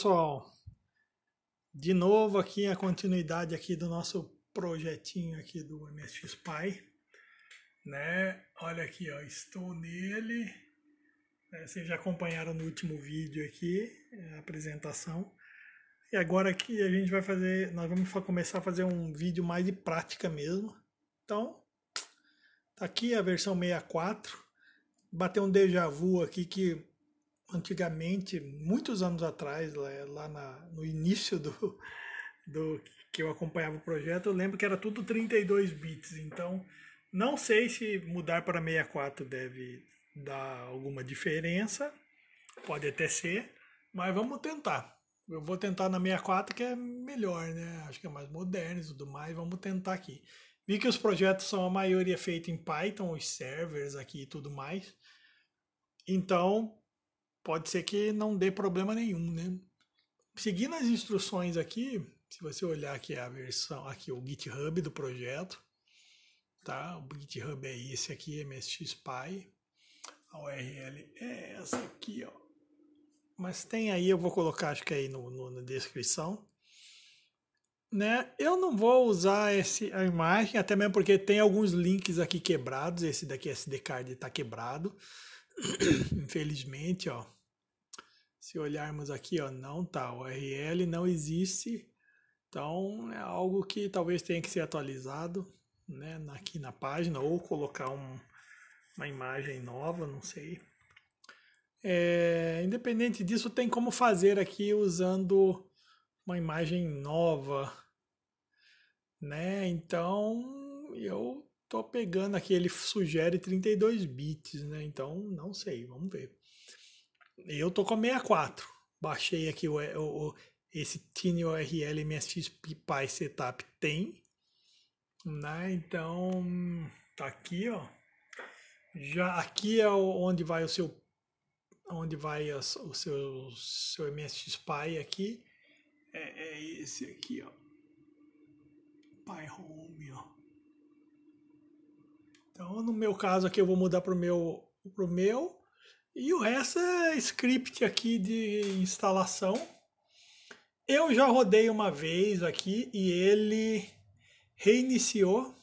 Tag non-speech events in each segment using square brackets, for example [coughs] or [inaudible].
pessoal, de novo aqui a continuidade aqui do nosso projetinho aqui do MSX Pi, né? Olha aqui, ó, estou nele. É, vocês já acompanharam no último vídeo aqui é, a apresentação. E agora aqui a gente vai fazer, nós vamos começar a fazer um vídeo mais de prática mesmo. Então, tá aqui a versão 64. Bateu um déjà vu aqui que antigamente, muitos anos atrás, lá na, no início do, do que eu acompanhava o projeto, eu lembro que era tudo 32 bits. Então, não sei se mudar para 64 deve dar alguma diferença. Pode até ser, mas vamos tentar. Eu vou tentar na 64 que é melhor, né? Acho que é mais moderno e tudo mais. Vamos tentar aqui. Vi que os projetos são a maioria feito em Python, os servers aqui e tudo mais. Então, pode ser que não dê problema nenhum, né? Seguindo as instruções aqui, se você olhar aqui a versão, aqui o GitHub do projeto, tá? O GitHub é esse aqui, MSXPy. A URL é essa aqui, ó. Mas tem aí, eu vou colocar, acho que aí no, no na descrição. Né? Eu não vou usar esse, a imagem, até mesmo porque tem alguns links aqui quebrados. Esse daqui, SD card, está quebrado. [coughs] infelizmente, ó, se olharmos aqui, ó, não tá, o URL não existe, então é algo que talvez tenha que ser atualizado, né, aqui na página ou colocar um, uma imagem nova, não sei. É, independente disso, tem como fazer aqui usando uma imagem nova, né? Então eu Tô pegando aqui, ele sugere 32 bits, né? Então, não sei, vamos ver. Eu tô com 64. Baixei aqui o, o, esse Tiny URL msx Pi Setup tem, né? Então, tá aqui, ó. Já aqui é onde vai o seu onde vai as, o seu seu msx Pi aqui. É, é esse aqui, ó. Py Home, ó. Então, no meu caso aqui, eu vou mudar para o meu, pro meu. E o resto é script aqui de instalação. Eu já rodei uma vez aqui e ele reiniciou,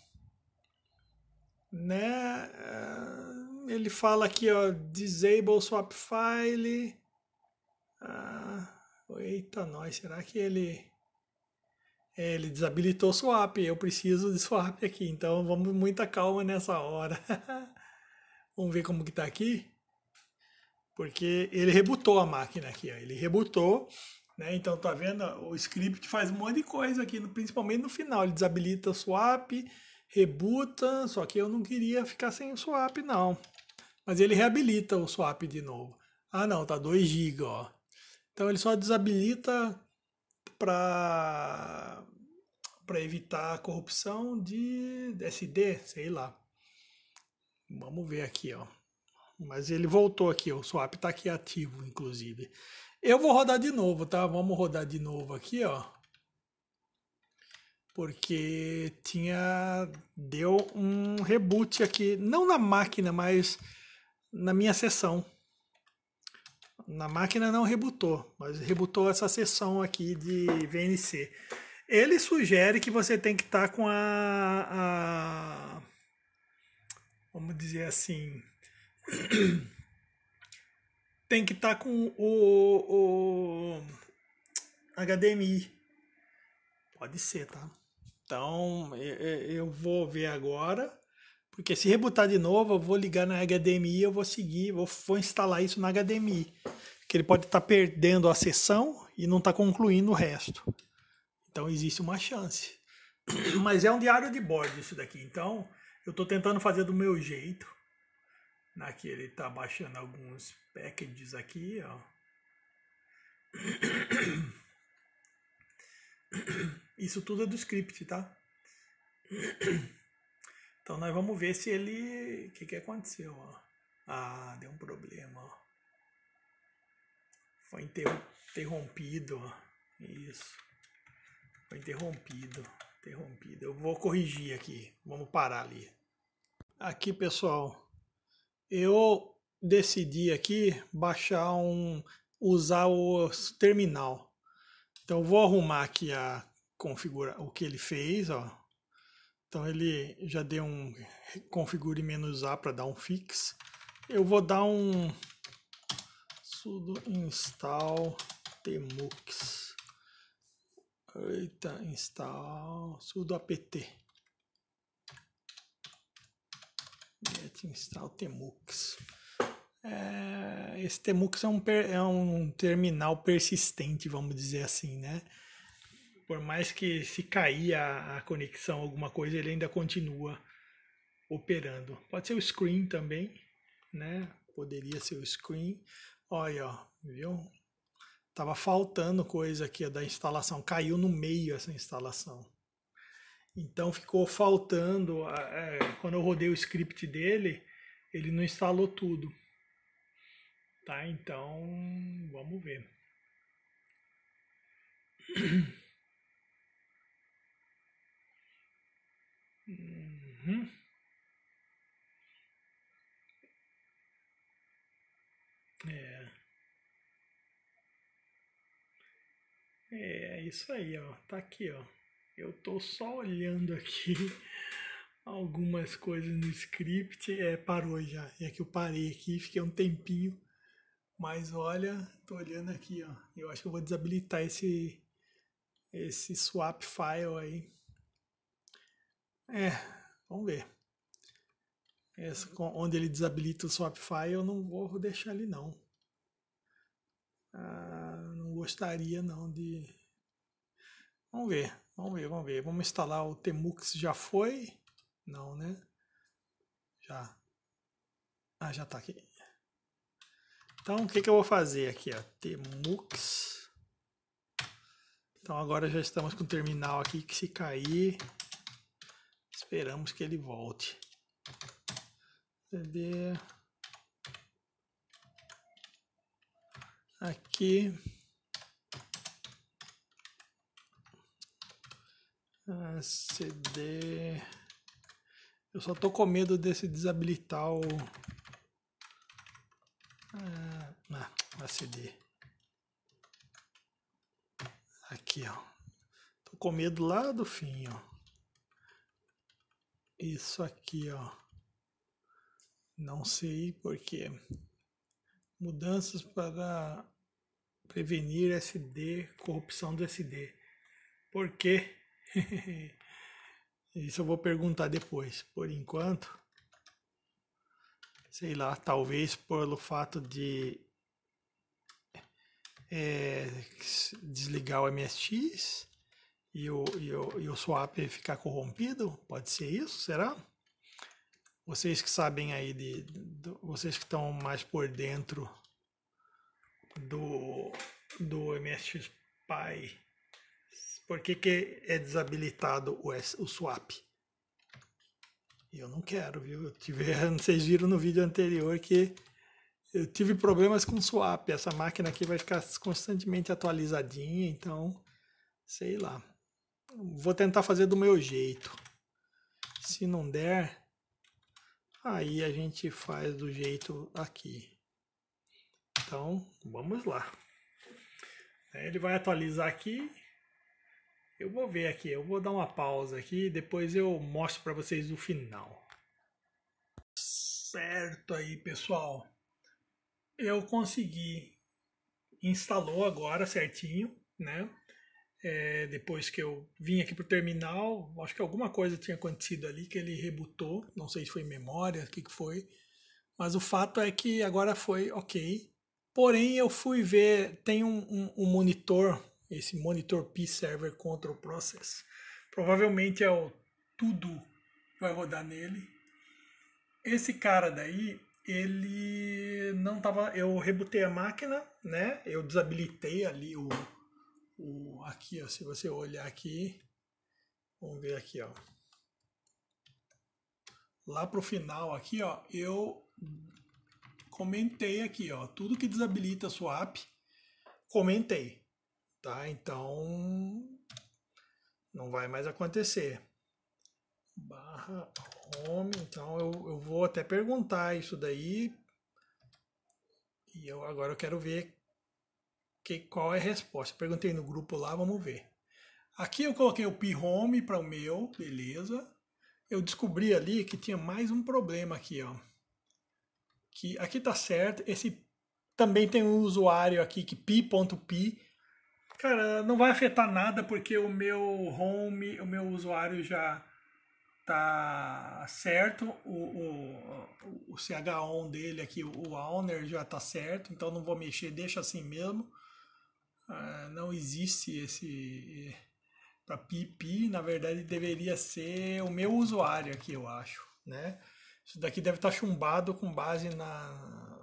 né? Ah, ele fala aqui, ó, disable swap file. Ah, eita, nós, será que ele é, ele desabilitou swap, eu preciso de swap aqui, então vamos muita calma nessa hora. [laughs] vamos ver como que tá aqui. Porque ele rebutou a máquina aqui, ó. ele rebutou, né? Então tá vendo, o script faz um monte de coisa aqui, principalmente no final, ele desabilita swap, rebuta, só que eu não queria ficar sem o swap não. Mas ele reabilita o swap de novo. Ah não, tá 2 GB, ó. Então ele só desabilita para para evitar a corrupção de SD, sei lá. Vamos ver aqui, ó. Mas ele voltou aqui, o swap está aqui ativo, inclusive. Eu vou rodar de novo, tá? Vamos rodar de novo aqui, ó. Porque tinha deu um reboot aqui, não na máquina, mas na minha sessão na máquina não rebutou, mas rebutou essa sessão aqui de VNC. Ele sugere que você tem que estar tá com a, a, Vamos dizer assim. [clears throat] tem que estar tá com o, o HDMI. Pode ser, tá? Então eu vou ver agora porque se rebutar de novo, eu vou ligar na HDMI, eu vou seguir, vou, vou instalar isso na HDMI. Que ele pode estar tá perdendo a sessão e não está concluindo o resto. Então existe uma chance. [clears throat] Mas é um diário de bordo isso daqui. Então eu estou tentando fazer do meu jeito. Aqui né, ele está baixando alguns packages aqui, ó. [clears throat] Isso tudo é do script, tá? [clears throat] Então nós vamos ver se ele. O que, que aconteceu? Ó. Ah, deu um problema. Ó. Foi interrompido. Ó. Isso. Foi interrompido. Interrompido. Eu vou corrigir aqui. Vamos parar ali. Aqui, pessoal. Eu decidi aqui baixar um. usar o terminal. Então eu vou arrumar aqui a configura o que ele fez, ó. Então ele já deu um configure menos A para dar um fix. Eu vou dar um sudo install temux. Eita, install sudo apt. Get install temux. É, esse temux é um, é um terminal persistente, vamos dizer assim, né? por mais que se cair a, a conexão, alguma coisa, ele ainda continua operando. Pode ser o screen também, né? Poderia ser o screen. Olha, ó, viu? Tava faltando coisa aqui da instalação, caiu no meio essa instalação. Então ficou faltando, é, quando eu rodei o script dele, ele não instalou tudo. Tá, então vamos ver. [clears throat] Uhum. É. é. É, isso aí, ó. Tá aqui, ó. Eu tô só olhando aqui [laughs] algumas coisas no script. É, parou já. É que eu parei aqui, fiquei um tempinho. Mas olha, tô olhando aqui, ó. Eu acho que eu vou desabilitar esse esse swap file aí. É, vamos ver. Esse, onde ele desabilita o Swapify, eu não vou deixar ali não. Ah, não gostaria não de... Vamos ver, vamos ver, vamos ver. Vamos instalar o Temux, já foi? Não, né? Já. Ah, já está aqui. Então, o que, que eu vou fazer aqui? Ó? Temux. Então, agora já estamos com o terminal aqui, que se cair... Esperamos que ele volte. Cadê? Aqui. Ah, CD. Eu só tô com medo desse desabilitar o. Ah, ah, Aqui, ó. Tô com medo lá do fim, ó isso aqui, ó. Não sei porquê. Mudanças para prevenir SD, corrupção do SD. Por quê? [laughs] Isso eu vou perguntar depois. Por enquanto, sei lá, talvez pelo fato de é, desligar o MSX e o, e o, e o swap ficar corrompido? Pode ser isso? Será? Vocês que sabem aí, de, de vocês que estão mais por dentro do, do MSX Pi, por que, que é desabilitado o, o swap? Eu não quero, viu? Eu tive, [laughs] vocês viram no vídeo anterior que eu tive problemas com swap. Essa máquina aqui vai ficar constantemente atualizadinha, então sei lá vou tentar fazer do meu jeito. Se não der, aí a gente faz do jeito aqui. Então, vamos lá. É, ele vai atualizar aqui. Eu vou ver aqui, eu vou dar uma pausa aqui, depois eu mostro para vocês o final. Certo aí, pessoal. Eu consegui instalou agora certinho, né? É, depois que eu vim aqui pro terminal, acho que alguma coisa tinha acontecido ali que ele rebutou, não sei se foi memória, o que, que foi, mas o fato é que agora foi ok. Porém, eu fui ver, tem um, um, um monitor, esse monitor P-Server Control Process, provavelmente é o tudo vai rodar nele. Esse cara daí, ele não tava, eu rebutei a máquina, né? Eu desabilitei ali o o, aqui, ó, se você olhar aqui, vamos ver aqui, ó. Lá pro final aqui, ó, eu comentei aqui, ó, tudo que desabilita sua app comentei, tá? Então não vai mais acontecer. Barra home, então eu, eu vou até perguntar isso daí. E eu agora eu quero ver que, qual é a resposta. Perguntei no grupo lá, vamos ver. Aqui eu coloquei o p-home para o meu, beleza. Eu descobri ali que tinha mais um problema aqui, ó. Que aqui tá certo, esse também tem um usuário aqui que p.p. Cara, não vai afetar nada porque o meu home, o meu usuário já tá certo, o, o, o CHON dele aqui, o owner já tá certo, então não vou mexer, deixa assim mesmo. Ah, não existe esse para pipi, na verdade deveria ser o meu usuário aqui, eu acho, né? Isso daqui deve estar tá chumbado com base na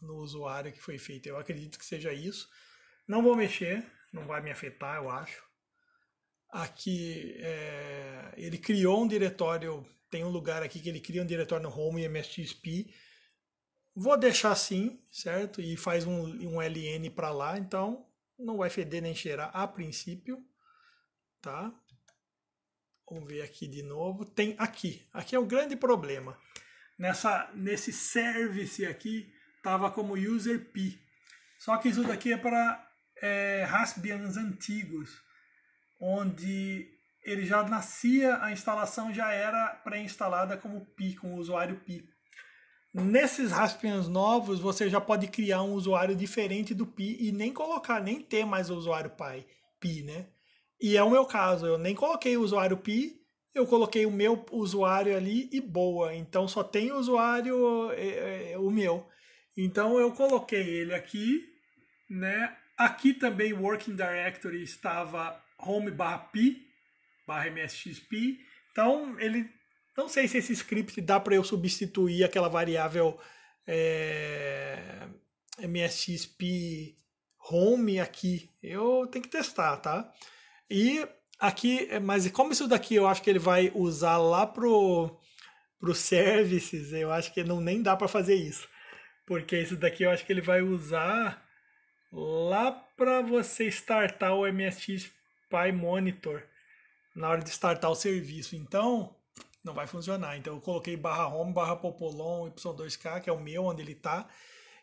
no usuário que foi feito. Eu acredito que seja isso. Não vou mexer, não vai me afetar, eu acho. Aqui é, ele criou um diretório, tem um lugar aqui que ele cria um diretório no home e msxp. Vou deixar assim, certo? E faz um, um LN para lá, então não vai feder nem cheirar a princípio, tá? Vamos ver aqui de novo. Tem aqui. Aqui é o grande problema. Nessa, nesse service aqui, tava como user P. Só que isso daqui é para é, Raspbians antigos, onde ele já nascia, a instalação já era pré-instalada como P, com o usuário P. Nesses Raspbians novos, você já pode criar um usuário diferente do Pi e nem colocar, nem ter mais o usuário pai, Pi, né? E é o meu caso, eu nem coloquei o usuário Pi, eu coloquei o meu usuário ali e boa. Então só tem o usuário é, é, o meu. Então eu coloquei ele aqui, né? Aqui também Working Directory estava home barra pi, barra msxp. Então ele não sei se esse script dá para eu substituir aquela variável é, eh, MSXP home aqui. Eu tenho que testar, tá? E aqui, eh, mas como isso daqui eu acho que ele vai usar lá pro pro services, eu acho que não nem dá para fazer isso. Porque isso daqui eu acho que ele vai usar lá para você startar o MSX Monitor na hora de startar o serviço. Então, não vai funcionar. Então eu coloquei barra home, barra popolon, y2k, que é o meu, onde ele está.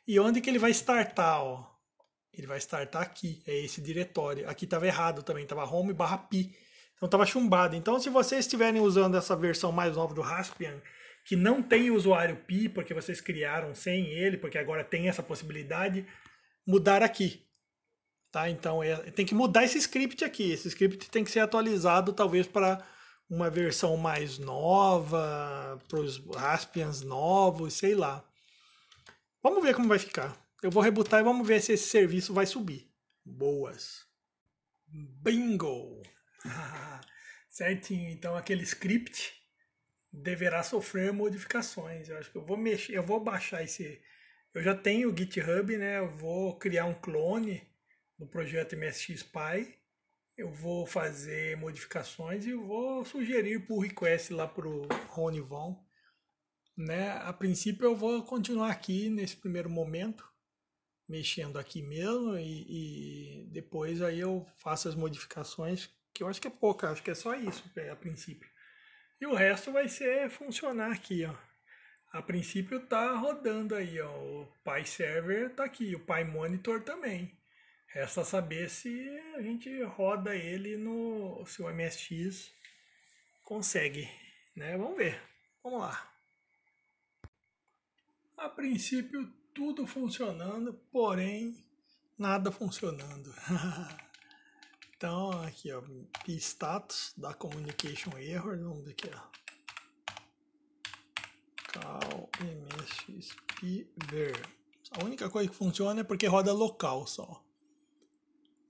E onde que ele vai startar, ó? Ele vai startar aqui, é esse diretório. Aqui estava errado também, estava home barra pi. Então estava chumbado. Então se vocês estiverem usando essa versão mais nova do Raspbian, que não tem usuário pi, porque vocês criaram sem ele, porque agora tem essa possibilidade, mudar aqui. Tá? Então é, tem que mudar esse script aqui. Esse script tem que ser atualizado talvez para uma versão mais nova, para os raspians novos, sei lá. Vamos ver como vai ficar. Eu vou rebutar e vamos ver se esse serviço vai subir. Boas. Bingo! [laughs] Certinho, então aquele script deverá sofrer modificações. Eu acho que eu vou mexer, eu vou baixar esse. Eu já tenho o GitHub, né? Eu vou criar um clone do projeto MSX Py eu vou fazer modificações e vou sugerir por request lá pro Rony Von. Né? A princípio eu vou continuar aqui nesse primeiro momento, mexendo aqui mesmo e, e depois aí eu faço as modificações, que eu acho que é pouca, acho que é só isso é, a princípio. E o resto vai ser funcionar aqui, ó. A princípio tá rodando aí, ó. O Pi Server tá aqui, o Pi Monitor também. Resta saber se a gente roda ele no. se o MSX consegue. Né? Vamos ver. Vamos lá. A princípio, tudo funcionando, porém, nada funcionando. [laughs] então, aqui, ó, status da communication error, vamos ver aqui, ó. Cal P ver. A única coisa que funciona é porque roda local só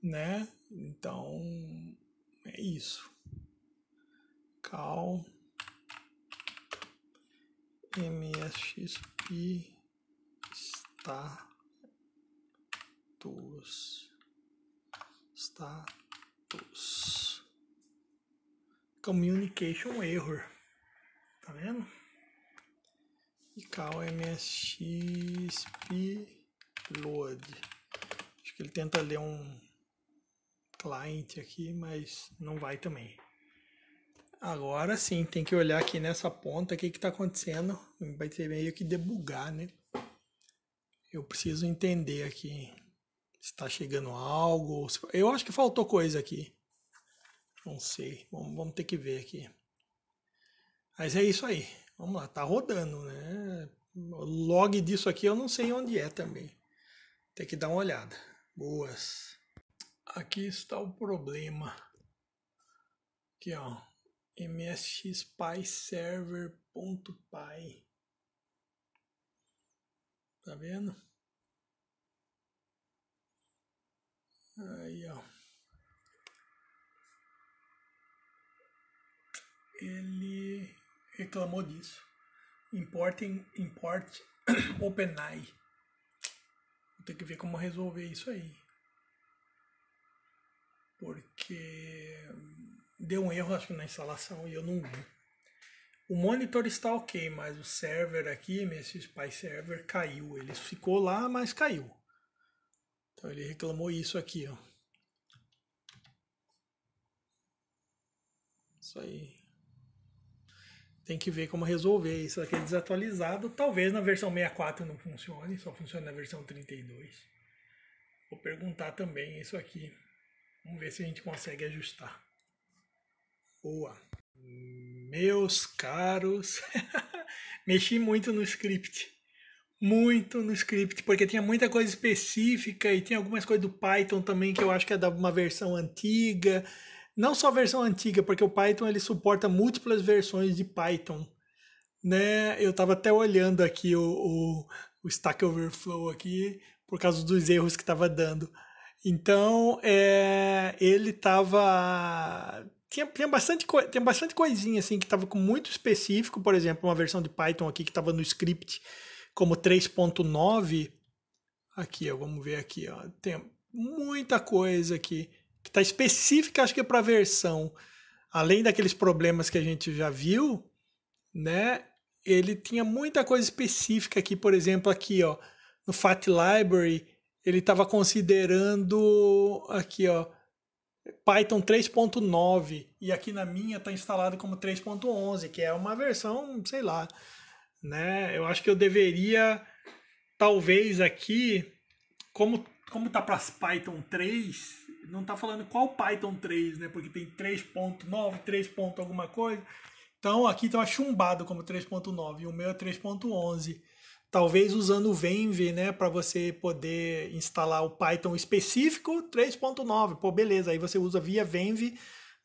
né? Então é isso. Cal MSXP status status communication error. Tá vendo? E cal MSXP load. Acho que ele tenta ler um client aqui, mas não vai também. Agora sim, tem que olhar aqui nessa ponta o que está acontecendo. Vai ter meio que debugar, né? Eu preciso entender aqui se está chegando algo. Eu acho que faltou coisa aqui. Não sei. Vamos, vamos ter que ver aqui. Mas é isso aí. Vamos lá, tá rodando, né? O log disso aqui eu não sei onde é também. Tem que dar uma olhada. Boas. Aqui está o problema. Aqui, ó. msxpyserver.py Tá vendo? Aí, ó. Ele reclamou disso. Importem, import [coughs] OpenAI. Vou ter que ver como resolver isso aí deu um erro acho que na instalação e eu não vi. O monitor está ok, mas o server aqui, MSX Spy Server, caiu. Ele ficou lá, mas caiu. Então ele reclamou isso aqui, ó. Isso aí. Tem que ver como resolver. Isso aqui é desatualizado. Talvez na versão 64 não funcione, só funciona na versão 32. Vou perguntar também isso aqui. Vamos ver se a gente consegue ajustar. Boa. Meus caros, [laughs] mexi muito no script. Muito no script, porque tinha muita coisa específica e tem algumas coisas do Python também que eu acho que é da uma versão antiga. Não só a versão antiga, porque o Python ele suporta múltiplas versões de Python. Né? Eu estava até olhando aqui o, o, o Stack Overflow aqui por causa dos erros que estava dando. Então, é, ele tava. Tinha, tinha, bastante tinha bastante coisinha assim que estava com muito específico, por exemplo, uma versão de Python aqui que estava no script como 3.9. Aqui, ó, vamos ver aqui, ó. Tem muita coisa aqui que está específica, acho que é para a versão. Além daqueles problemas que a gente já viu, né? Ele tinha muita coisa específica aqui, por exemplo, aqui, ó, no Fat Library ele estava considerando aqui, ó, Python 3.9 e aqui na minha está instalado como 3.11, que é uma versão, sei lá, né? Eu acho que eu deveria talvez aqui como como tá para Python 3, não tá falando qual Python 3, né? Porque tem 3.9, 3. alguma coisa. Então aqui tá chumbado como 3.9 e o meu é 3.11 talvez usando o Venv, né, para você poder instalar o Python específico 3.9. Pô, beleza, aí você usa via Venv,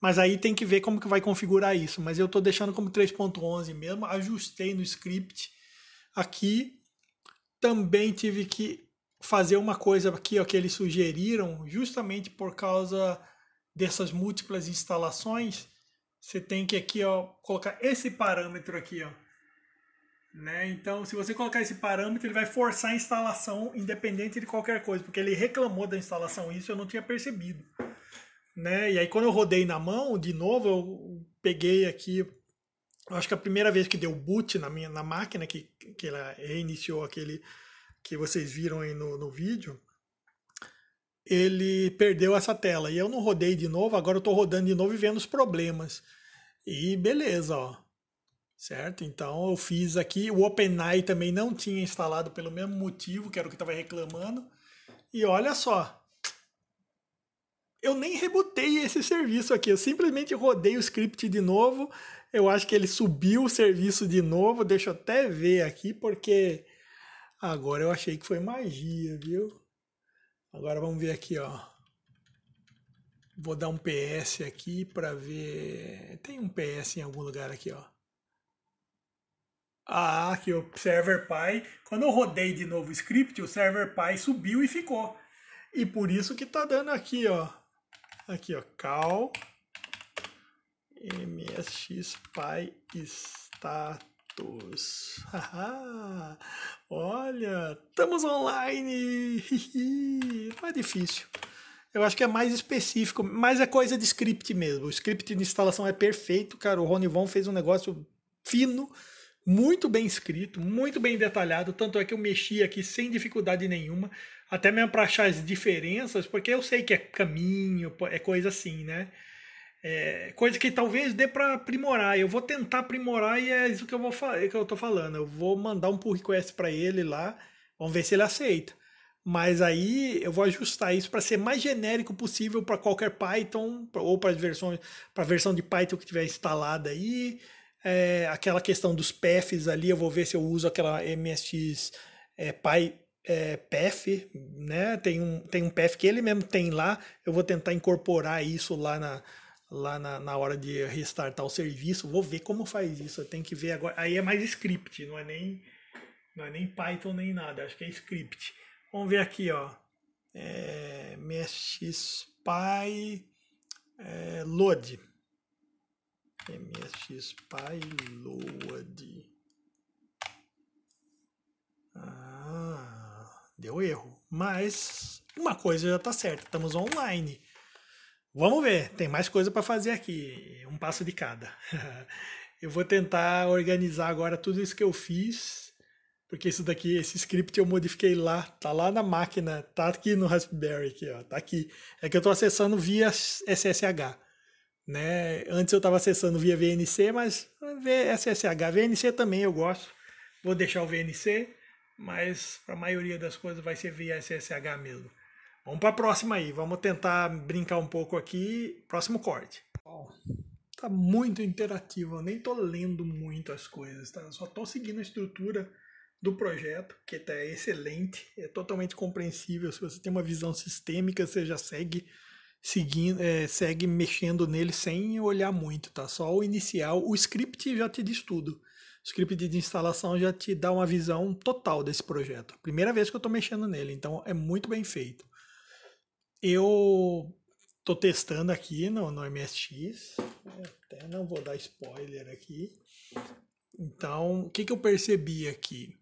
mas aí tem que ver como que vai configurar isso. Mas eu estou deixando como 3.11 mesmo, ajustei no script aqui. Também tive que fazer uma coisa aqui ó, que eles sugeriram, justamente por causa dessas múltiplas instalações. Você tem que aqui ó, colocar esse parâmetro aqui, ó, né? Então, se você colocar esse parâmetro, ele vai forçar a instalação independente de qualquer coisa, porque ele reclamou da instalação, isso eu não tinha percebido. Né? E aí, quando eu rodei na mão, de novo, eu peguei aqui. Eu acho que a primeira vez que deu boot na minha na máquina, que, que ela reiniciou aquele que vocês viram aí no, no vídeo, ele perdeu essa tela. E eu não rodei de novo, agora eu estou rodando de novo e vendo os problemas. E beleza, ó Certo? Então eu fiz aqui. O OpenAI também não tinha instalado pelo mesmo motivo, que era o que estava reclamando. E olha só. Eu nem rebotei esse serviço aqui. Eu simplesmente rodei o script de novo. Eu acho que ele subiu o serviço de novo. Deixa eu até ver aqui, porque agora eu achei que foi magia, viu? Agora vamos ver aqui, ó. Vou dar um PS aqui para ver. Tem um PS em algum lugar aqui, ó ah, que o server pai, quando eu rodei de novo o script, o server pai subiu e ficou. E por isso que tá dando aqui, ó. Aqui, ó, cal pai status. Olha, estamos online. Não é difícil. Eu acho que é mais específico, mas é coisa de script mesmo. O script de instalação é perfeito, cara. O Ronivon fez um negócio fino muito bem escrito, muito bem detalhado, tanto é que eu mexi aqui sem dificuldade nenhuma, até mesmo para achar as diferenças, porque eu sei que é caminho, é coisa assim, né? É, coisa que talvez dê para aprimorar. Eu vou tentar aprimorar e é isso que eu vou que eu tô falando. Eu vou mandar um pull request para ele lá, vamos ver se ele aceita. Mas aí eu vou ajustar isso para ser mais genérico possível para qualquer Python ou para versões, para a versão de Python que tiver instalada aí é, aquela questão dos PEFs ali, eu vou ver se eu uso aquela MSX é, Pi é, PEF, né? Tem um, tem um PEF que ele mesmo tem lá, eu vou tentar incorporar isso lá na, lá na, na hora de restartar o serviço, vou ver como faz isso, tem que ver agora. Aí é mais script, não é nem, não é nem Python nem nada, acho que é script. Vamos ver aqui, ó. É, MSX Pi é, Load. MSX Payload. Ah, deu erro. Mas uma coisa já está certa, estamos online. Vamos ver, tem mais coisa para fazer aqui, um passo de cada. [laughs] eu vou tentar organizar agora tudo isso que eu fiz, porque isso daqui, esse script eu modifiquei lá, tá lá na máquina, tá aqui no Raspberry aqui, ó, tá aqui. É que eu estou acessando via SSH. Né? Antes eu estava acessando via VNC, mas SSH, VNC também eu gosto. Vou deixar o VNC, mas para a maioria das coisas vai ser via SSH mesmo. Vamos para a próxima aí, vamos tentar brincar um pouco aqui. Próximo corte. Oh, tá muito interativo, eu nem tô lendo muito as coisas, tá? só tô seguindo a estrutura do projeto, que é excelente, é totalmente compreensível. Se você tem uma visão sistêmica, você já segue seguindo, é, segue mexendo nele sem olhar muito, tá? Só o inicial, o script já te diz tudo. O script de instalação já te dá uma visão total desse projeto. Primeira vez que eu estou mexendo nele, então é muito bem feito. Eu estou testando aqui no, no MSX, até não vou dar spoiler aqui. Então, o que, que eu percebi aqui?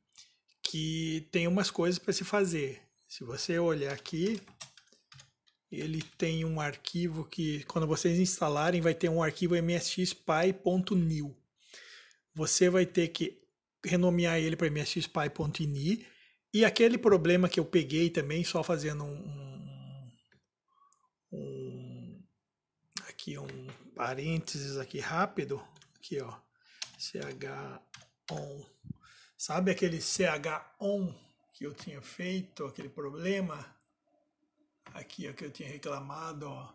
Que tem umas coisas para se fazer. Se você olhar aqui, ele tem um arquivo que, quando vocês instalarem, vai ter um arquivo msxpy.new. Você vai ter que renomear ele para msxpy.ini. E aquele problema que eu peguei também, só fazendo um, um, um aqui um parênteses aqui rápido, aqui ó, chon, sabe aquele chon que eu tinha feito, aquele problema? Aqui, o que eu tinha reclamado, ó.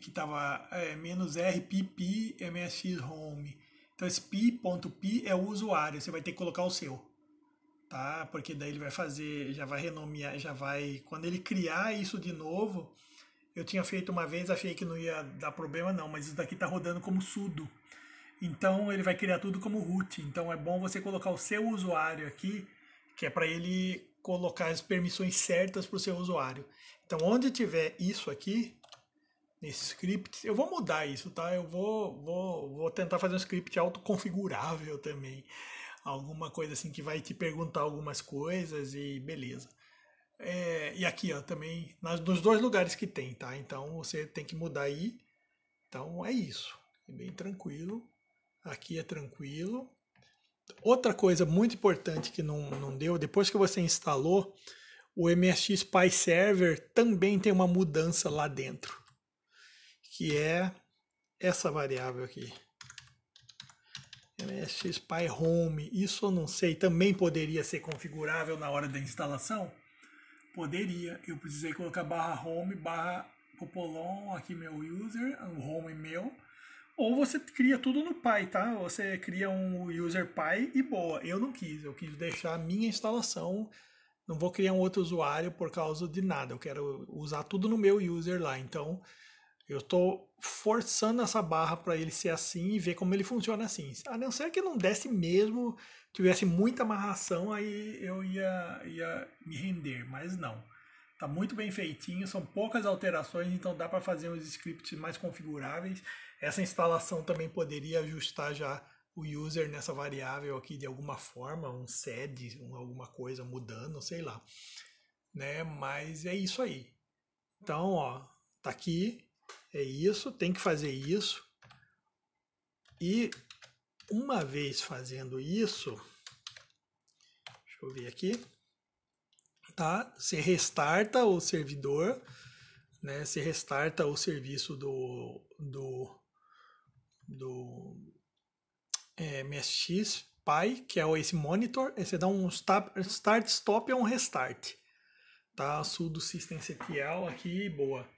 Que estava é, rpp msx home. Então, esse pi.pi é o usuário, você vai ter que colocar o seu. Tá? Porque daí ele vai fazer, já vai renomear, já vai... Quando ele criar isso de novo, eu tinha feito uma vez, achei que não ia dar problema não, mas isso daqui está rodando como sudo. Então ele vai criar tudo como root. Então é bom você colocar o seu usuário aqui, que é para ele colocar as permissões certas para o seu usuário. Então, onde tiver isso aqui, nesse script, eu vou mudar isso, tá? Eu vou, vou, vou tentar fazer um script autoconfigurável também. Alguma coisa assim que vai te perguntar algumas coisas e beleza. É, e aqui, ó, também nas, nos dois lugares que tem, tá? Então você tem que mudar aí. Então é isso. É bem tranquilo. Aqui é tranquilo. Outra coisa muito importante que não, não deu, depois que você instalou, o MSX Pi Server também tem uma mudança lá dentro, que é essa variável aqui. MSX Pi Home, isso eu não sei, também poderia ser configurável na hora da instalação? Poderia, eu precisei colocar barra home, barra popolon, aqui meu user, o home meu, ou você cria tudo no Py, tá? Você cria um user Py e boa. Eu não quis, eu quis deixar a minha instalação. Não vou criar um outro usuário por causa de nada. Eu quero usar tudo no meu user lá. Então, eu estou forçando essa barra para ele ser assim e ver como ele funciona assim. A não ser que não desse mesmo, tivesse muita amarração, aí eu ia, ia me render, mas não. Tá muito bem feitinho, são poucas alterações, então dá para fazer uns scripts mais configuráveis essa instalação também poderia ajustar já o user nessa variável aqui de alguma forma, um sed, alguma coisa mudando, sei lá. Né? Mas é isso aí. Então, ó, tá aqui, é isso, tem que fazer isso. E uma vez fazendo isso, deixa eu ver aqui, tá? Você restarta o servidor, né? Você restarta o serviço do, do do é, MSX Pi, que é esse monitor, aí você dá um start, start stop e é um restart. Tá? Sudo System CTL aqui, boa.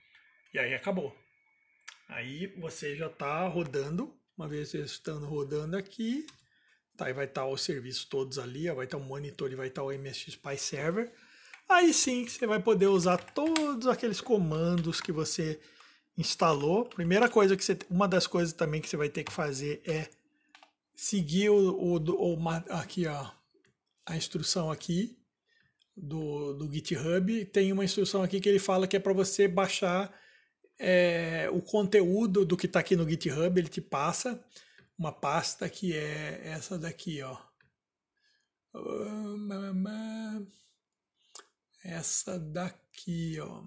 E aí acabou. Aí você já está rodando, uma vez estando rodando aqui, tá? aí vai estar tá os serviços todos ali, ó, vai estar tá o monitor e vai estar tá o MSX Pi Server. Aí sim você vai poder usar todos aqueles comandos que você instalou, primeira coisa que você, uma das coisas também que você vai ter que fazer é seguir o, o, o aqui ó, a instrução aqui do, do GitHub. Tem uma instrução aqui que ele fala que é para você baixar é, o conteúdo do que está aqui no GitHub. Ele te passa uma pasta que é essa daqui, ó. Essa daqui, ó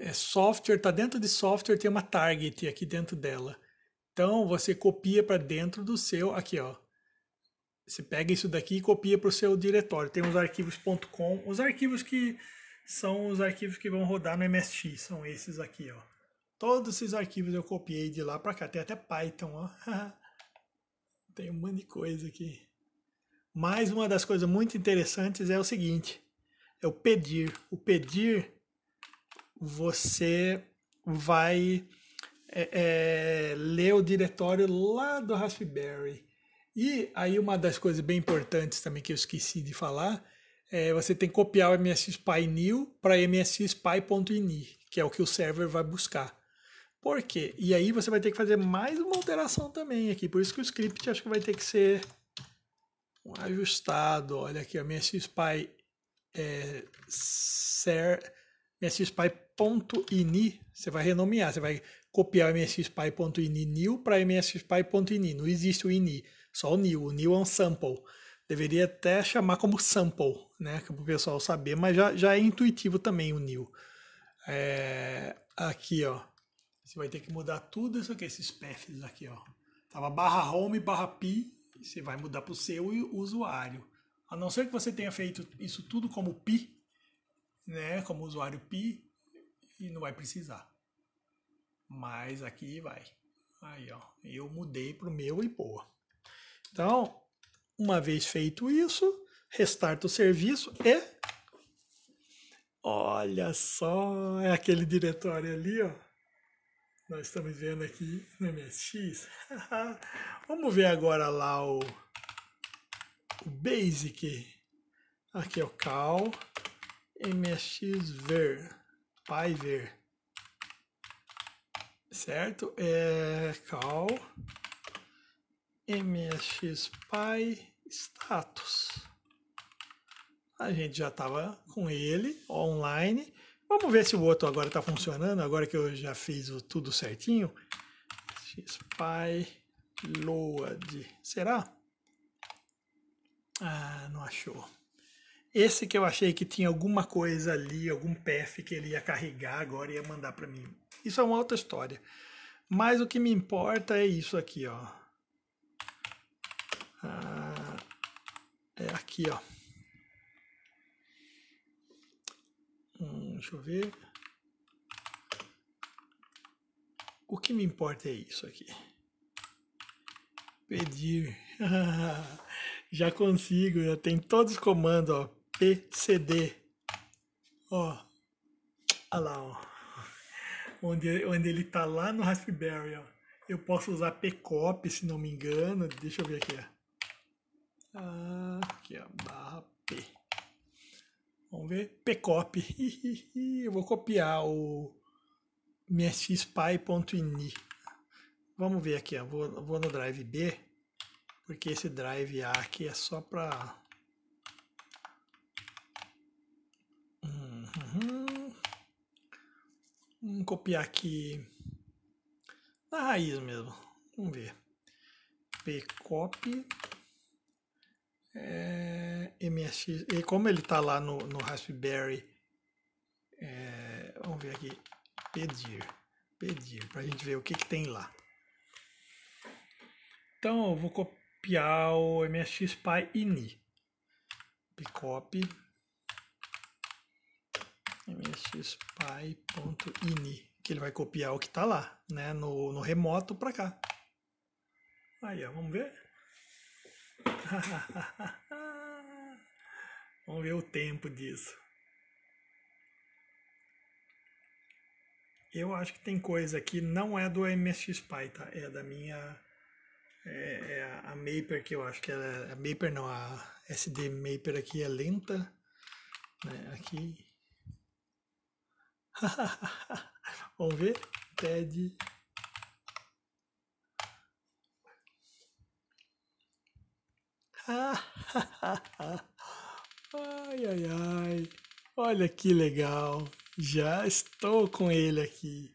é software, está dentro de software, tem uma target aqui dentro dela. Então você copia para dentro do seu, aqui ó. Você pega isso daqui e copia para o seu diretório. Tem os arquivos.com, os arquivos que são os arquivos que vão rodar no MSX, são esses aqui, ó. Todos esses arquivos eu copiei de lá para cá, tem até Python, ó. [laughs] tem um monte de coisa aqui. Mas uma das coisas muito interessantes é o seguinte, é o pedir. O pedir você vai é, é, ler o diretório lá do Raspberry. E aí uma das coisas bem importantes também que eu esqueci de falar é você tem que copiar o new para msspy.ini, que é o que o server vai buscar. Por quê? E aí você vai ter que fazer mais uma alteração também aqui. Por isso que o script acho que vai ter que ser ajustado. Olha aqui, o minha spy é, ser, mspy.ini, você vai renomear, você vai copiar o mspy.ini new para mspy.ini. Não existe o ini, só o new. O new é um sample. Deveria até chamar como sample, né? Para o pessoal saber, mas já, já é intuitivo também o new. É, aqui, ó. Você vai ter que mudar tudo isso aqui, esses paths aqui, ó. Tava barra home, barra pi, você vai mudar para o seu usuário. A não ser que você tenha feito isso tudo como pi, né, como usuário pi e não vai precisar. Mas aqui vai. Aí, ó, eu mudei para o meu e boa. Então, uma vez feito isso, restarta o serviço e olha só, é aquele diretório ali, ó. Nós estamos vendo aqui no MSX. [laughs] Vamos ver agora lá o, o basic. Aqui é o cal mxver, ver, certo? É call, mxpystatus. status. A gente já estava com ele online. Vamos ver se o outro agora está funcionando, agora que eu já fiz o tudo certinho. xpy load, será? Ah, não achou esse que eu achei que tinha alguma coisa ali, algum PF que ele ia carregar agora e ia mandar para mim. Isso é uma outra história. Mas o que me importa é isso aqui, ó. Ah, é aqui, ó. Hum, deixa eu ver. O que me importa é isso aqui. Pedir. [laughs] já consigo, já tem todos os comandos, ó PCD. Ó. Olha lá, ó. Onde, onde ele tá lá no Raspberry, ó. Eu posso usar PCOP, se não me engano. Deixa eu ver aqui, ó. Ah, aqui, ó. Barra P. Vamos ver. PCOP. [laughs] eu vou copiar o msxpy.ini. Vamos ver aqui, ó. Vou, vou no drive B, porque esse drive A aqui é só para Vamos copiar aqui na raiz mesmo. Vamos ver. pcopy é, MSX. E como ele está lá no, no Raspberry, é, vamos ver aqui. Pedir. Pedir, para a gente ver o que, que tem lá. Então eu vou copiar o MSX ini. pcopy simples, py.ini, que ele vai copiar o que está lá, né, no, no remoto para cá. Aí, ó, vamos ver? [laughs] vamos ver o tempo disso. Eu acho que tem coisa que não é do MSXPy, tá? É da minha... É, é a, a Maper que eu acho que é... A Maper não, a SD Maper aqui é lenta. Né? Aqui [laughs] Vamos ver? TED. [laughs] ai, ai, ai. Olha que legal. Já estou com ele aqui.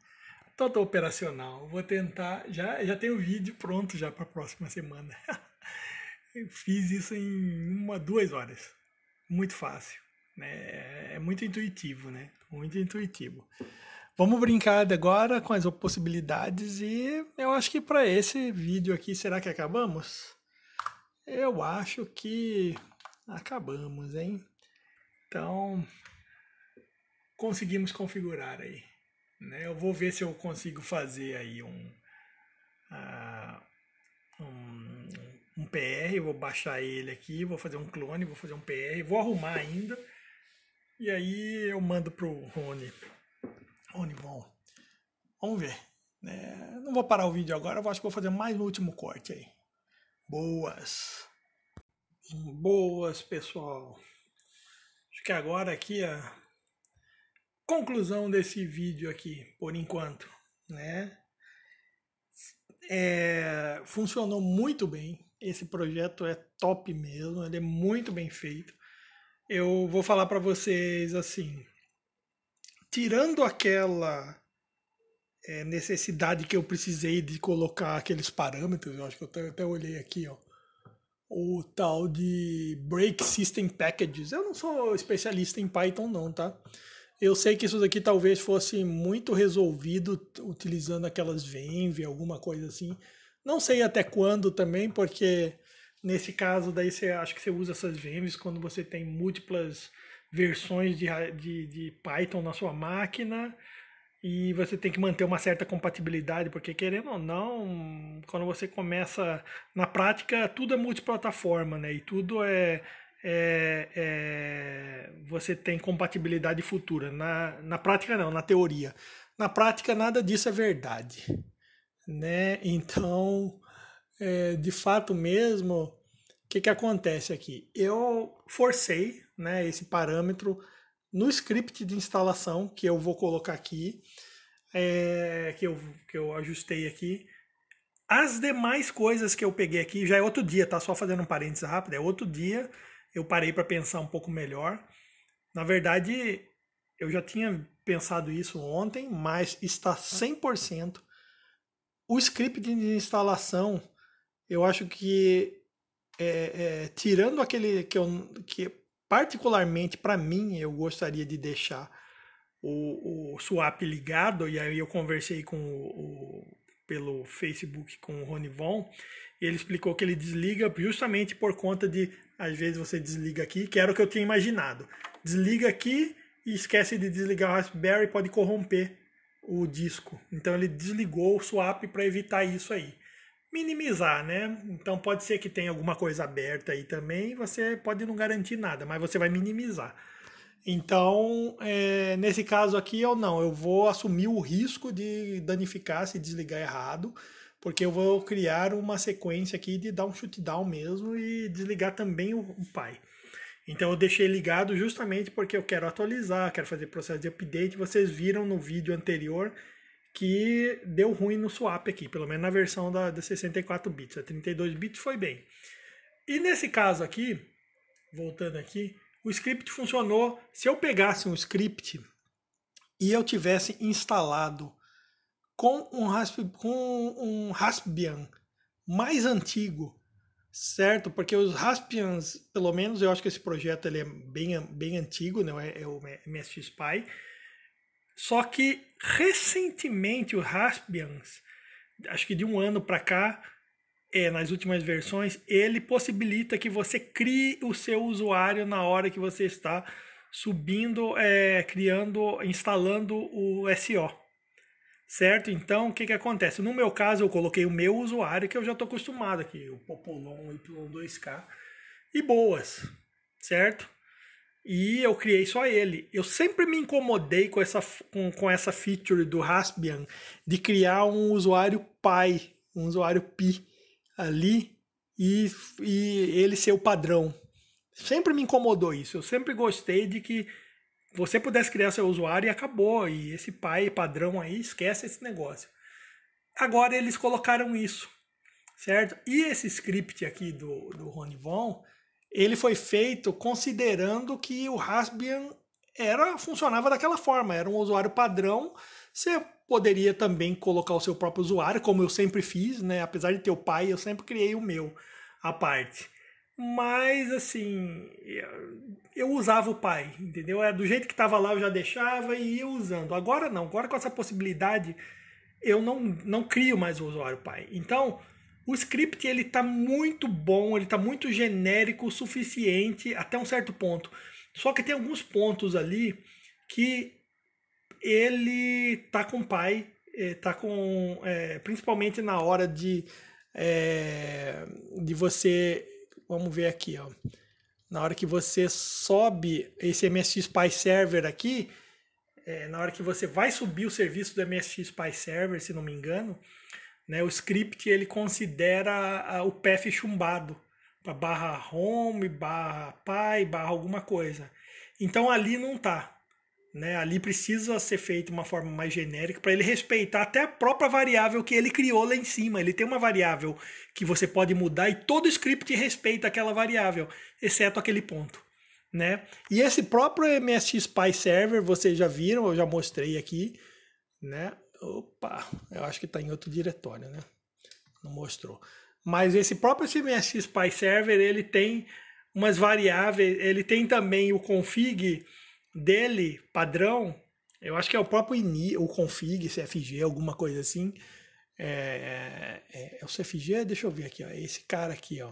Todo operacional. Vou tentar. Já, já tem o vídeo pronto já para a próxima semana. Eu [laughs] fiz isso em uma, duas horas. Muito fácil. Né? É muito intuitivo, né? Muito intuitivo. Vamos brincar agora com as possibilidades e eu acho que para esse vídeo aqui, será que acabamos? Eu acho que acabamos, hein? Então, conseguimos configurar aí. Né? Eu vou ver se eu consigo fazer aí um, uh, um, um PR, eu vou baixar ele aqui, vou fazer um clone, vou fazer um PR, vou arrumar ainda e aí eu mando pro Rony, Rony Von. Vamos ver. É, não vou parar o vídeo agora, eu acho que vou fazer mais um último corte aí. Boas. Boas, pessoal. Acho que agora aqui é a conclusão desse vídeo aqui, por enquanto, né? É, funcionou muito bem. Esse projeto é top mesmo, ele é muito bem feito eu vou falar para vocês assim, tirando aquela é, necessidade que eu precisei de colocar aqueles parâmetros, eu acho que eu até, olhei aqui, ó, o tal de Break System Packages. Eu não sou especialista em Python não, tá? Eu sei que isso daqui talvez fosse muito resolvido utilizando aquelas Venv, alguma coisa assim. Não sei até quando também, porque Nesse caso, daí você acho que você usa essas VMs quando você tem múltiplas versões de, de, de Python na sua máquina e você tem que manter uma certa compatibilidade, porque querendo ou não, quando você começa na prática, tudo é multiplataforma, né? E tudo é, é, é, você tem compatibilidade futura. Na, na prática não, na teoria. Na prática nada disso é verdade, né? Então, é, de fato mesmo, que, que acontece aqui? Eu forcei né, esse parâmetro no script de instalação que eu vou colocar aqui, é, que, eu, que eu ajustei aqui. As demais coisas que eu peguei aqui, já é outro dia, tá? Só fazendo um parênteses rápido, é outro dia. Eu parei para pensar um pouco melhor. Na verdade, eu já tinha pensado isso ontem, mas está 100%. O script de instalação, eu acho que é, é, tirando aquele que, eu, que particularmente para mim eu gostaria de deixar o, o swap ligado, e aí eu conversei com o, o pelo Facebook com o Ronivon, e ele explicou que ele desliga justamente por conta de, às vezes você desliga aqui, que era o que eu tinha imaginado. Desliga aqui e esquece de desligar o Raspberry, pode corromper o disco. Então ele desligou o swap para evitar isso aí minimizar, né? Então pode ser que tenha alguma coisa aberta aí também, você pode não garantir nada, mas você vai minimizar. Então, é, nesse caso aqui, eu não, eu vou assumir o risco de danificar se desligar errado, porque eu vou criar uma sequência aqui de dar um shutdown mesmo e desligar também o, o pai. Então eu deixei ligado justamente porque eu quero atualizar, quero fazer processo de update. Vocês viram no vídeo anterior que deu ruim no swap aqui, pelo menos na versão da, da 64 bits. A 32 bits foi bem. E nesse caso aqui, voltando aqui, o script funcionou. Se eu pegasse um script e eu tivesse instalado com um, Rasp, com um Raspbian mais antigo, certo? Porque os Raspbians, pelo menos eu acho que esse projeto ele é bem, bem antigo, né? é, o MSX Spy só que recentemente o Raspbians, acho que de um ano para cá, é, nas últimas versões, ele possibilita que você crie o seu usuário na hora que você está subindo, é, criando, instalando o SO. Certo? Então, o que, que acontece? No meu caso, eu coloquei o meu usuário, que eu já estou acostumado aqui, o Popolon Y2K, e boas, certo? E eu criei só ele. Eu sempre me incomodei com essa, com, com essa feature do Raspbian de criar um usuário pai, um usuário pi ali e, e ele ser o padrão. Sempre me incomodou isso. Eu sempre gostei de que você pudesse criar seu usuário e acabou. E esse pai padrão aí esquece esse negócio. Agora eles colocaram isso, certo? E esse script aqui do, do Ronivon ele foi feito considerando que o Raspbian era funcionava daquela forma, era um usuário padrão. Você poderia também colocar o seu próprio usuário, como eu sempre fiz, né? Apesar de ter o pai, eu sempre criei o meu à parte. Mas assim, eu usava o pai, entendeu? Era é, do jeito que estava lá eu já deixava e ia usando. Agora não, agora com essa possibilidade eu não, não crio mais o usuário pai. Então, o script ele tá muito bom, ele tá muito genérico o suficiente até um certo ponto. Só que tem alguns pontos ali que ele tá com pai, eh, tá com é, principalmente na hora de é, de você, vamos ver aqui, ó. Na hora que você sobe esse MSX Spy Server aqui, é, na hora que você vai subir o serviço do MSX Spy Server, se não me engano, né? O script ele considera o path chumbado para barra home, barra pai, barra alguma coisa. Então ali não tá. Né? Ali precisa ser feito uma forma mais genérica para ele respeitar até a própria variável que ele criou lá em cima. Ele tem uma variável que você pode mudar e todo script respeita aquela variável, exceto aquele ponto. Né? E esse próprio MSX Spy Server, vocês já viram, eu já mostrei aqui, né? Opa, eu acho que está em outro diretório, né? Não mostrou. Mas esse próprio CMS Spy Server, ele tem umas variáveis, ele tem também o config dele padrão, eu acho que é o próprio ini, o config, CFG, alguma coisa assim. É, é, é, é o CFG, deixa eu ver aqui, ó, esse cara aqui, ó.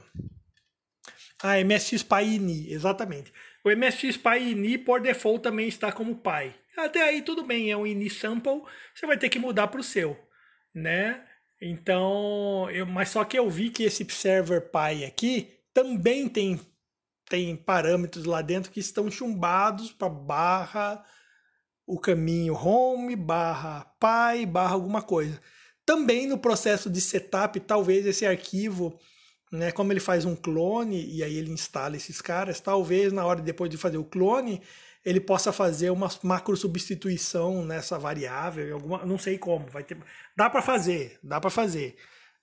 Ah, MSX PyIni, exatamente. O MSXPy ini por default também está como py. Até aí tudo bem, é um ini sample, você vai ter que mudar para o seu, né? Então, eu, mas só que eu vi que esse server py aqui também tem tem parâmetros lá dentro que estão chumbados para barra o caminho home, barra py, barra alguma coisa. Também no processo de setup, talvez esse arquivo né? Como ele faz um clone e aí ele instala esses caras, talvez na hora depois de fazer o clone ele possa fazer uma macro substituição nessa variável, alguma, não sei como, vai ter, dá para fazer, dá para fazer,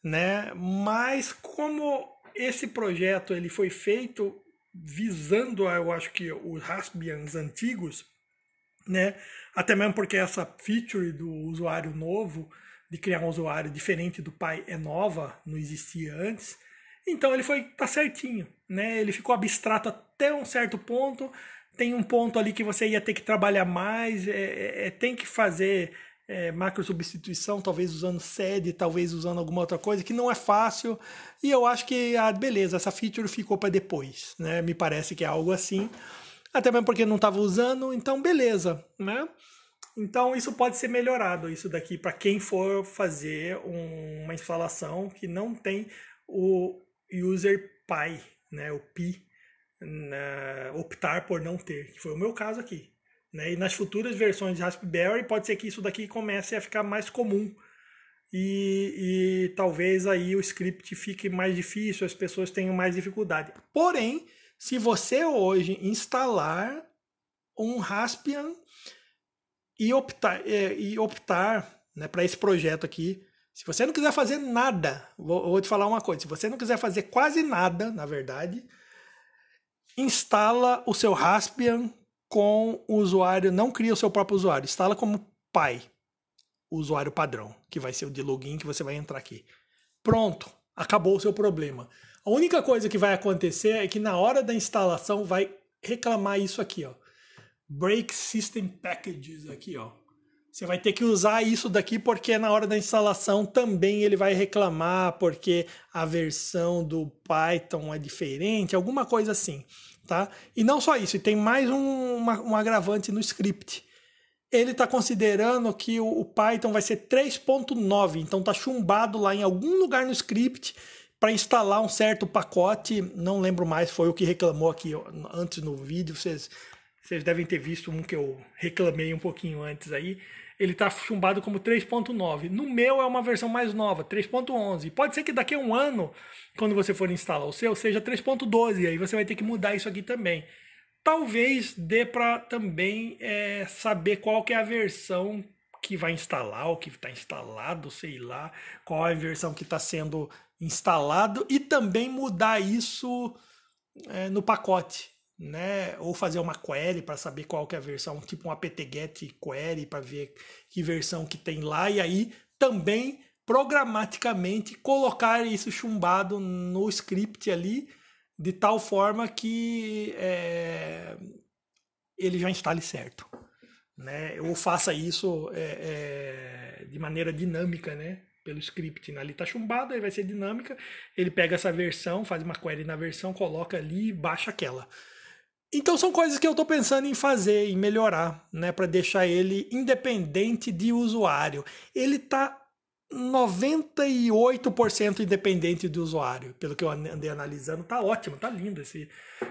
né? Mas como esse projeto ele foi feito visando, eu acho que os Raspbians antigos, né? Até mesmo porque essa feature do usuário novo de criar um usuário diferente do pai é nova, não existia antes. Então ele foi tá certinho, né? Ele ficou abstrato até um certo ponto. Tem um ponto ali que você ia ter que trabalhar mais, é, é, é tem que fazer é, macro substituição, talvez usando sede, talvez usando alguma outra coisa, que não é fácil. E eu acho que, ah, beleza, essa feature ficou para depois, né? Me parece que é algo assim. Até mesmo porque não estava usando, então beleza, né? Então isso pode ser melhorado, isso daqui, para quem for fazer um, uma instalação que não tem o, user pi, né, o pi, na, optar por não ter, que foi o meu caso aqui. Né? E nas futuras versões de Raspberry pode ser que isso daqui comece a ficar mais comum e, e talvez aí o script fique mais difícil, as pessoas tenham mais dificuldade. Porém, se você hoje instalar um Raspbian e optar, é, e optar né, para esse projeto aqui, se você não quiser fazer nada, vou, vou te falar uma coisa: se você não quiser fazer quase nada, na verdade, instala o seu Raspbian com o usuário, não cria o seu próprio usuário, instala como pai, o usuário padrão, que vai ser o de login que você vai entrar aqui. Pronto, acabou o seu problema. A única coisa que vai acontecer é que na hora da instalação vai reclamar isso aqui, ó. Break System Packages aqui, ó. Você vai ter que usar isso daqui porque na hora da instalação também ele vai reclamar porque a versão do Python é diferente, alguma coisa assim, tá? E não só isso, tem mais um, uma, um agravante no script. Ele está considerando que o, o Python vai ser 3.9, então tá chumbado lá em algum lugar no script para instalar um certo pacote, não lembro mais, foi o que reclamou aqui antes no vídeo, vocês, vocês devem ter visto um que eu reclamei um pouquinho antes aí, ele está chumbado como 3.9. No meu é uma versão mais nova, 3.11. Pode ser que daqui a um ano, quando você for instalar o seu, seja 3.12. Aí você vai ter que mudar isso aqui também. Talvez dê para também é, saber qual que é a versão que vai instalar, ou que está instalado, sei lá, qual é a versão que está sendo instalado e também mudar isso é, no pacote né? Ou fazer uma query para saber qual que é a versão, tipo um apt-get query para ver que versão que tem lá e aí também programaticamente colocar isso chumbado no script ali de tal forma que é, ele já instale certo, né? Ou faça isso é, é, de maneira dinâmica, né? pelo script. Né? Ali tá chumbada, aí vai ser dinâmica. Ele pega essa versão, faz uma query na versão, coloca ali e baixa aquela. Então são coisas que eu estou pensando em fazer, em melhorar, né, para deixar ele independente de usuário. Ele está 98% independente do usuário, pelo que eu andei analisando, tá ótimo, tá lindo esse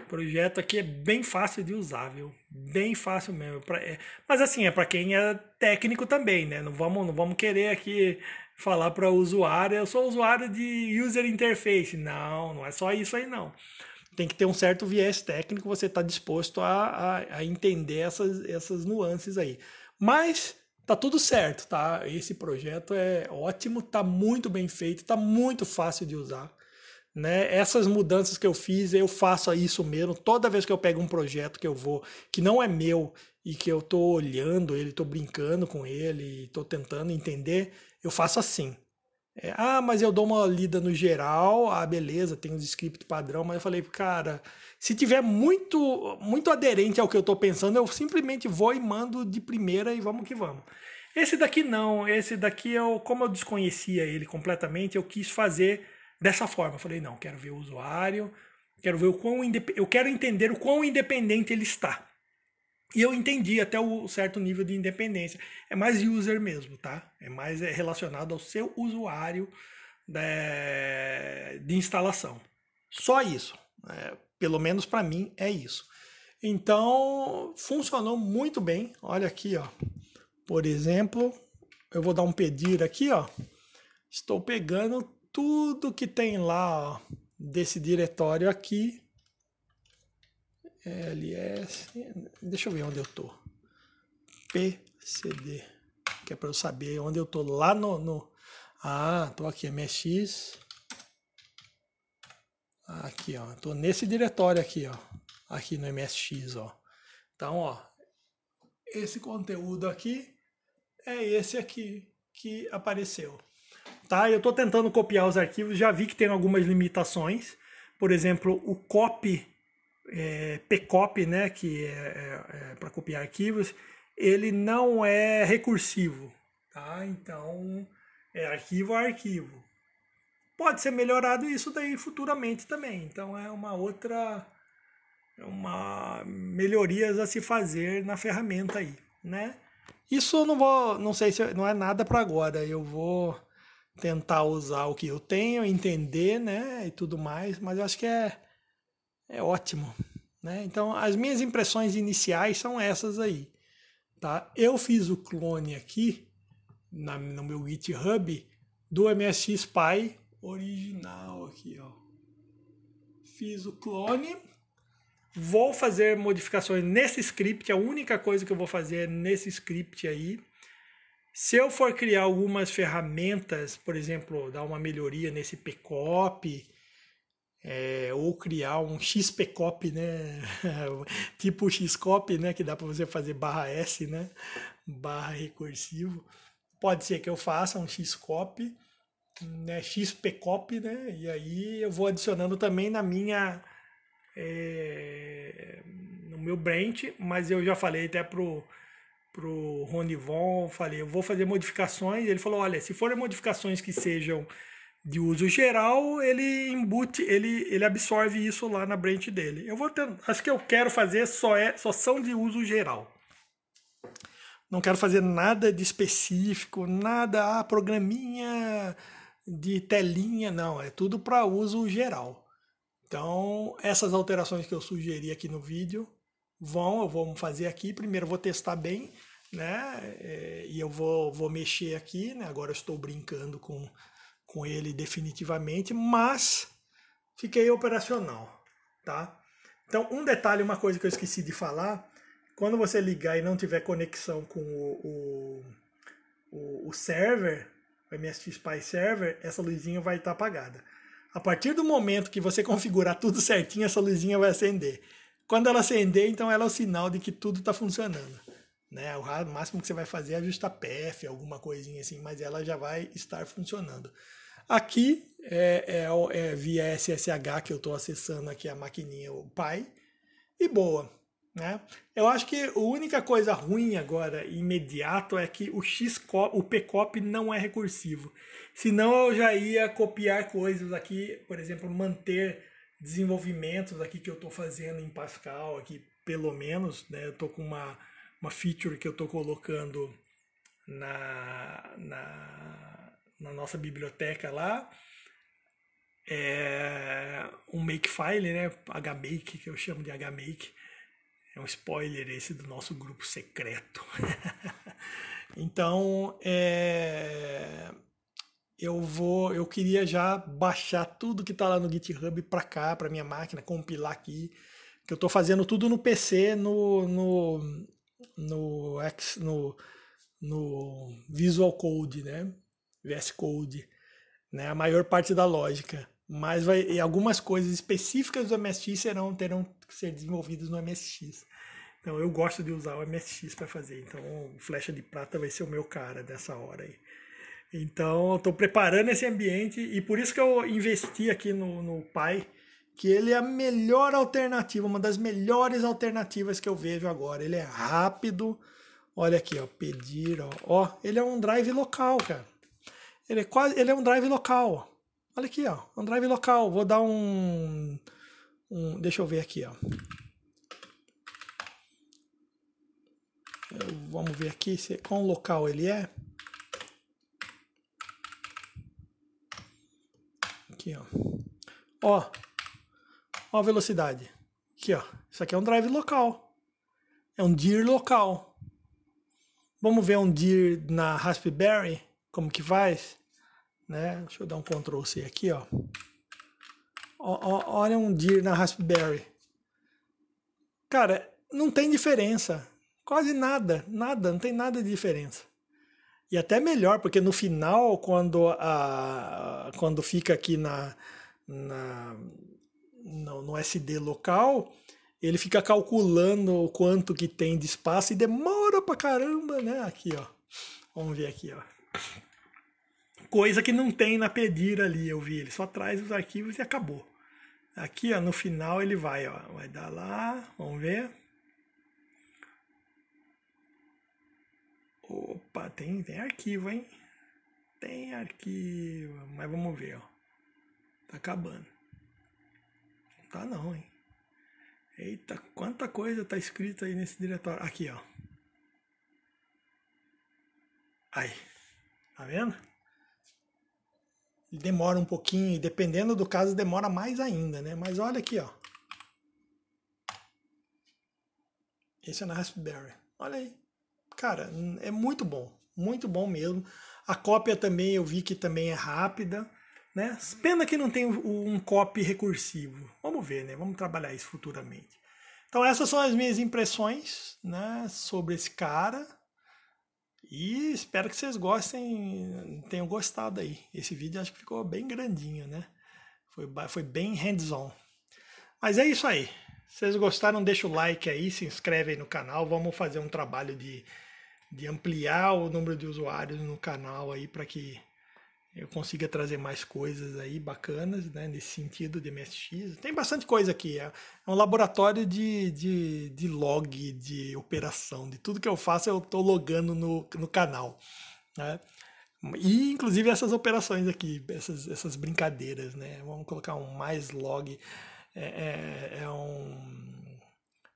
projeto aqui, é bem fácil de usar, viu? Bem fácil mesmo. Pra, é, mas assim, é para quem é técnico também, né? Não vamos, não vamos querer aqui falar para usuário, eu sou usuário de user interface. Não, não é só isso aí não tem que ter um certo viés técnico, você está disposto a, a, a, entender essas, essas nuances aí. Mas tá tudo certo, tá? Esse projeto é ótimo, tá muito bem feito, tá muito fácil de usar. Né? Essas mudanças que eu fiz, eu faço isso mesmo. Toda vez que eu pego um projeto que eu vou, que não é meu e que eu tô olhando ele, tô brincando com ele, tô tentando entender, eu faço assim. É, ah, mas eu dou uma lida no geral, ah, beleza, tem um script padrão, mas eu falei, cara, se tiver muito muito aderente ao que eu estou pensando, eu simplesmente vou e mando de primeira e vamos que vamos. Esse daqui não, esse daqui eu, é como eu desconhecia ele completamente, eu quis fazer dessa forma. Eu falei, não, quero ver o usuário, quero ver o quão eu quero entender o quão independente ele está. E eu entendi até o certo nível de independência. É mais user mesmo, tá? É mais é relacionado ao seu usuário de, né, de instalação. Só isso. É, pelo menos para mim é isso. Então funcionou muito bem. Olha aqui, ó. Por exemplo, eu vou dar um pedir aqui, ó. Estou pegando tudo que tem lá, ó, desse diretório aqui LS. Deixa eu ver onde eu tô. PCD. Que é para eu saber onde eu tô lá no, no. Ah, tô aqui, MX. Aqui, ó. Tô nesse diretório aqui, ó. Aqui no MSX, ó. Então, ó. Esse conteúdo aqui é esse aqui que apareceu. Tá? Eu tô tentando copiar os arquivos, já vi que tem algumas limitações. Por exemplo, o copy é, PCOP, né, que é, é, é para copiar arquivos, ele não é recursivo. Tá? Então, é arquivo a arquivo. Pode ser melhorado isso daí futuramente também. Então, é uma outra é uma melhorias a se fazer na ferramenta aí, né? Isso eu não vou, não sei se não é nada para agora. Eu vou tentar usar o que eu tenho, entender, né, e tudo mais, mas eu acho que é é ótimo. Né? Então, as minhas impressões iniciais são essas aí. Tá? Eu fiz o clone aqui na, no meu GitHub do MSX Spy original aqui. Ó. Fiz o clone. Vou fazer modificações nesse script. A única coisa que eu vou fazer é nesse script aí. Se eu for criar algumas ferramentas, por exemplo, dar uma melhoria nesse PCOP, é, ou criar um XPCOP, né? [laughs] tipo XCOP, né? Que dá para você fazer barra S, né? Barra recursivo. Pode ser que eu faça um XCOP, né? XPCOP, né? E aí eu vou adicionando também na minha... É, no meu branch, mas eu já falei até pro pro Ronivon, falei, eu vou fazer modificações, ele falou, olha, se forem modificações que sejam de uso geral, ele embute, ele, ele absorve isso lá na branch dele. Eu vou ter, acho que eu quero fazer só é só são de uso geral. Não quero fazer nada de específico, nada ah, programinha de telinha, não, é tudo para uso geral. Então, essas alterações que eu sugeri aqui no vídeo vão, eu vou fazer aqui, primeiro vou testar bem, né? É, e eu vou, vou mexer aqui, né? Agora eu estou brincando com com ele definitivamente, mas fiquei operacional, tá? Então, um detalhe, uma coisa que eu esqueci de falar, quando você ligar e não tiver conexão com o, o, o, o server, o MSX Spy Server, essa luzinha vai estar tá apagada. A partir do momento que você configurar tudo certinho, essa luzinha vai acender. Quando ela acender, então ela é o sinal de que tudo está funcionando. Né? O máximo que você vai fazer é ajustar PF, alguma coisinha assim, mas ela já vai estar funcionando. Aqui é, é, é, é via SSH que eu estou acessando aqui a maquininha, o Pai, e boa. Né? Eu acho que a única coisa ruim agora, imediato, é que o Xcop, o PCOP não é recursivo. Senão eu já ia copiar coisas aqui, por exemplo, manter desenvolvimentos aqui que eu estou fazendo em Pascal, aqui pelo menos, né? Eu estou com uma uma feature que eu estou colocando na, na, na, nossa biblioteca lá. É um makefile, né? HMake, que eu chamo de HMake. É um spoiler esse do nosso grupo secreto. [laughs] então, é, eu vou, eu queria já baixar tudo que está lá no GitHub para cá, para minha máquina, compilar aqui, que eu estou fazendo tudo no PC, no, no no, X, no, no Visual Code, né? VS Code, né? A maior parte da lógica. Mas vai, algumas coisas específicas do MSX serão, terão que ser desenvolvidas no MSX. Então eu gosto de usar o MSX para fazer. Então flecha de prata vai ser o meu cara dessa hora aí. Então estou preparando esse ambiente e por isso que eu investi aqui no, no Pai que ele é a melhor alternativa, uma das melhores alternativas que eu vejo agora. Ele é rápido. Olha aqui, ó, pedir, ó. ó ele é um drive local, cara. Ele é quase, ele é um drive local. Olha aqui, ó, um drive local. Vou dar um, um deixa eu ver aqui, ó. Eu, vamos ver aqui se qual local ele é. Aqui, ó. Ó, Ó a velocidade. Aqui, ó. Isso aqui é um drive local. É um dir local. Vamos ver um dir na Raspberry, como que faz? Né? Deixa eu dar um Ctrl C aqui, ó. ó olha um dir na Raspberry. Cara, não tem diferença. Quase nada, nada, não tem nada de diferença. E até melhor, porque no final, quando, a, quando fica aqui na, na no, no SD local, ele fica calculando o quanto que tem de espaço e demora pra caramba, né? Aqui, ó. Vamos ver aqui, ó. Coisa que não tem na pedir ali, eu vi. Ele só traz os arquivos e acabou. Aqui, ó, no final ele vai, ó. Vai dar lá, vamos ver. Opa, tem, tem arquivo, hein? Tem arquivo, mas vamos ver, ó. Tá acabando. Tá não, hein? Eita, quanta coisa tá escrita aí nesse diretório. Aqui, ó. Aí. Tá vendo? Demora um pouquinho, dependendo do caso, demora mais ainda, né? Mas olha aqui, ó. Esse é na Raspberry. Olha aí. Cara, é muito bom. Muito bom mesmo. A cópia também eu vi que também é rápida. Né? Pena que não tem um copy recursivo. Vamos ver, né? Vamos trabalhar isso futuramente. Então essas são as minhas impressões né, sobre esse cara. E espero que vocês gostem, tenham gostado aí. Esse vídeo acho que ficou bem grandinho, né? Foi, foi bem hands-on. Mas é isso aí. Se vocês gostaram, deixa o like aí, se inscreve aí no canal. Vamos fazer um trabalho de, de ampliar o número de usuários no canal aí para que eu consiga trazer mais coisas aí bacanas né, nesse sentido de MSX. Tem bastante coisa aqui. É, é, um laboratório de, de, de log, de operação, de tudo que eu faço eu estou logando no, no canal. Né? E inclusive essas operações aqui, essas, essas brincadeiras. Né? Vamos colocar um mais log. é, é, é um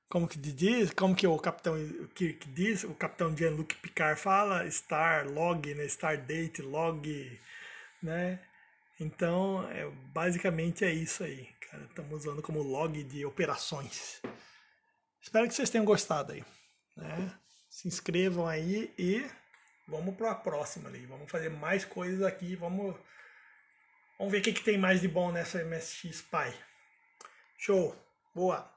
como que diz, como que o capitão Kirk diz, o capitão Jean-Luc Picard fala, star log, né, star date log, né? Então, é, basicamente é isso aí, cara. Estamos usando como log de operações. Espero que vocês tenham gostado aí, né? Se inscrevam aí e vamos para a próxima ali. Vamos fazer mais coisas aqui, vamos vamos ver o que, que tem mais de bom nessa MSX Pi. Show, boa.